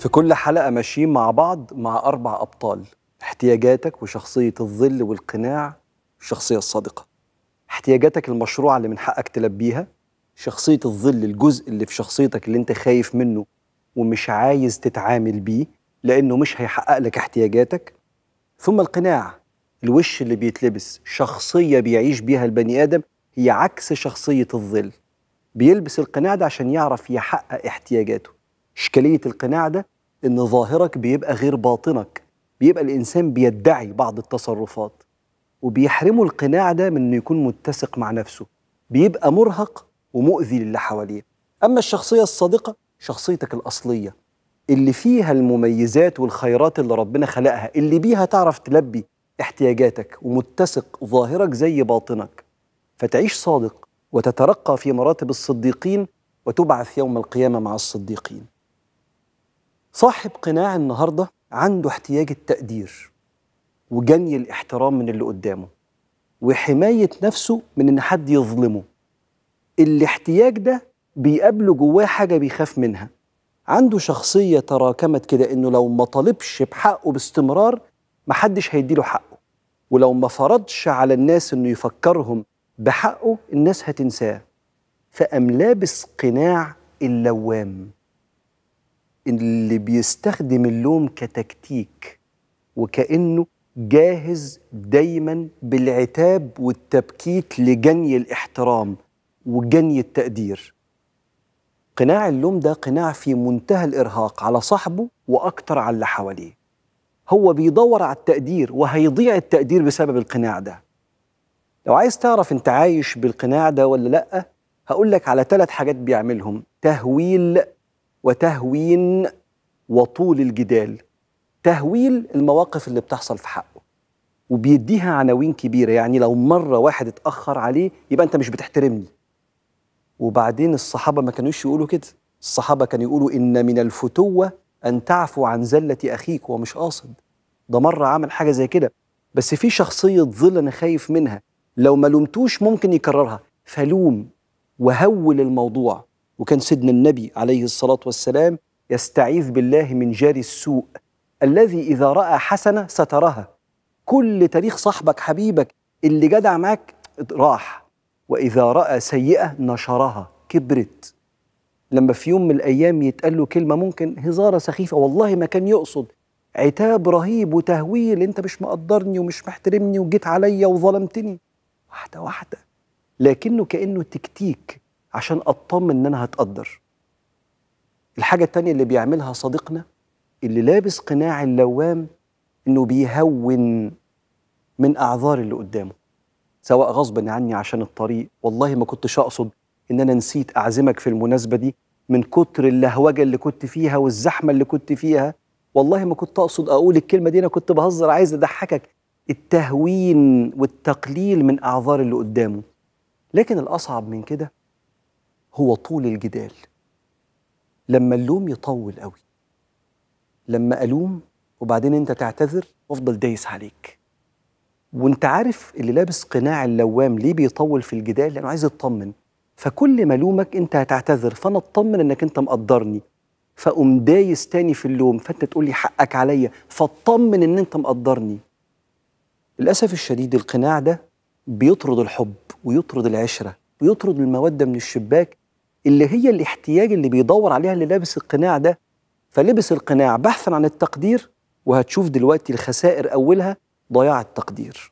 في كل حلقة ماشيين مع بعض مع أربع أبطال احتياجاتك وشخصية الظل والقناع والشخصية الصادقة احتياجاتك المشروعة اللي من حقك تلبيها شخصية الظل الجزء اللي في شخصيتك اللي انت خايف منه ومش عايز تتعامل بيه لأنه مش هيحقق لك احتياجاتك ثم القناع الوش اللي بيتلبس شخصية بيعيش بيها البني آدم هي عكس شخصية الظل بيلبس القناع ده عشان يعرف يحقق احتياجاته إشكالية القناع ده إن ظاهرك بيبقى غير باطنك بيبقى الإنسان بيدعي بعض التصرفات وبيحرمه القناع ده من إنه يكون متسق مع نفسه بيبقى مرهق ومؤذي للي حواليه أما الشخصية الصادقة شخصيتك الأصلية اللي فيها المميزات والخيرات اللي ربنا خلقها اللي بيها تعرف تلبي احتياجاتك ومتسق ظاهرك زي باطنك فتعيش صادق وتترقى في مراتب الصديقين وتبعث يوم القيامة مع الصديقين صاحب قناع النهارده عنده احتياج التقدير وجني الاحترام من اللي قدامه وحمايه نفسه من ان حد يظلمه الاحتياج ده بيقابله جواه حاجه بيخاف منها عنده شخصيه تراكمت كده انه لو ما طالبش بحقه باستمرار محدش هيديله حقه ولو ما فرضش على الناس انه يفكرهم بحقه الناس هتنساه فقام لابس قناع اللوام اللي بيستخدم اللوم كتكتيك وكأنه جاهز دايما بالعتاب والتبكيت لجني الاحترام وجني التقدير قناع اللوم ده قناع في منتهى الإرهاق على صاحبه وأكتر على اللي حواليه هو بيدور على التقدير وهيضيع التقدير بسبب القناع ده لو عايز تعرف انت عايش بالقناع ده ولا لأ هقول لك على ثلاث حاجات بيعملهم تهويل وتهوين وطول الجدال تهويل المواقف اللي بتحصل في حقه وبيديها عناوين كبيره يعني لو مره واحد اتاخر عليه يبقى انت مش بتحترمني وبعدين الصحابه ما كانوش يقولوا كده الصحابه كانوا يقولوا ان من الفتوه ان تعفو عن زله اخيك ومش قاصد ده مره عمل حاجه زي كده بس في شخصيه ظل انا خايف منها لو ما لومتوش ممكن يكررها فلوم وهول الموضوع وكان سيدنا النبي عليه الصلاة والسلام يستعيذ بالله من جاري السوء الذي إذا رأى حسنة سترها كل تاريخ صاحبك حبيبك اللي جدع معاك راح وإذا رأى سيئة نشرها كبرت لما في يوم من الأيام يتقال له كلمة ممكن هزارة سخيفة والله ما كان يقصد عتاب رهيب وتهويل أنت مش مقدرني ومش محترمني وجيت عليا وظلمتني واحدة واحدة لكنه كأنه تكتيك عشان اطمن ان انا هتقدر الحاجه التانيه اللي بيعملها صديقنا اللي لابس قناع اللوام انه بيهون من اعذار اللي قدامه سواء غصب عني عشان الطريق والله ما كنتش اقصد ان انا نسيت اعزمك في المناسبه دي من كتر اللهوجه اللي كنت فيها والزحمه اللي كنت فيها والله ما كنت اقصد اقول الكلمه دي انا كنت بهزر عايز اضحكك التهوين والتقليل من اعذار اللي قدامه لكن الاصعب من كده هو طول الجدال لما اللوم يطول قوي لما ألوم وبعدين أنت تعتذر وأفضل دايس عليك وأنت عارف اللي لابس قناع اللوام ليه بيطول في الجدال لأنه عايز يطمن فكل ما ألومك أنت هتعتذر فأنا أطمن إنك أنت مقدرني فأقوم دايس تاني في اللوم فأنت تقول لي حقك عليا فاطمن إن أنت مقدرني للأسف الشديد القناع ده بيطرد الحب ويطرد العشرة ويطرد المودة من الشباك اللي هي الاحتياج اللي بيدور عليها اللي لابس القناع ده فلبس القناع بحثا عن التقدير وهتشوف دلوقتي الخسائر أولها ضياع التقدير